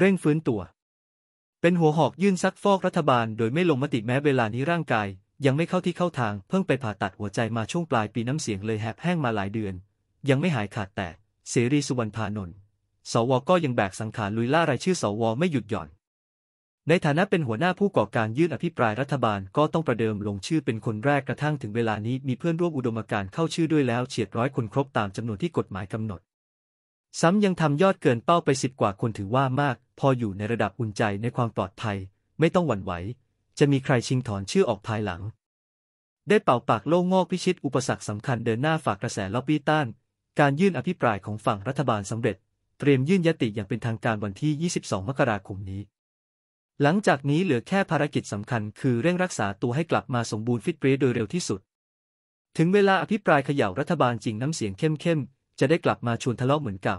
เร่งฟื้นตัว เป็นหัวหอกยื่นซักฟอกรัฐบาล โดยไม่ลงมติแม้เวลานี้ร่างกาย ยังไม่เข้าที่เข้าทางเพิ่งไปผ่าตัดหัวใจมาช่วงปลายปีน้ำเสียงเลยแหบแห้งมาหลายเดือน ยังไม่หายขาดแต่เสรีสุวรรณพานนท์สวก็ยังแบกสังขารลุยล่ารายชื่อสวไม่หยุดหย่อน ในฐานะเป็นหัวหน้าผู้ก่อการยื่นอภิปรายรัฐบาลก็ต้องประเดิมลงชื่อเป็นคนแรกกระทั่งถึงเวลานี้ มีเพื่อนร่วมอุดมการเข้าชื่อด้วยแล้วเฉียดร้อยคนครบ ตามจำนวนที่กฎหมายกำหนดซ้ำยังทำยอดเกินเป้าไปสิบกว่าคนถือว่ามาก พออยู่ในระดับอุ่นใจในความปลอดภัย ไม่ต้องหวั่นไหว จะมีใครชิงถอนชื่อออกภายหลัง ได้เป่าปากโล่งงอกพิชิตอุปสรรคสำคัญเดินหน้าฝากกระแสล็อบบี้ต้าน การยื่นอภิปรายของฝั่งรัฐบาลสำเร็จ เตรียมยื่นยติอย่างเป็นทางการวันที่ 22 มกราคมนี้ หลังจากนี้เหลือแค่ภารกิจสำคัญคือเร่งรักษาตัวให้กลับมาสมบูรณ์ฟิตเปรโดยเร็วที่สุด ถึงเวลาอภิปรายเขย่ารัฐบาลจริงน้ำเสียงเข้มๆจะได้กลับมาชวนทะเลาะเหมือนเก่า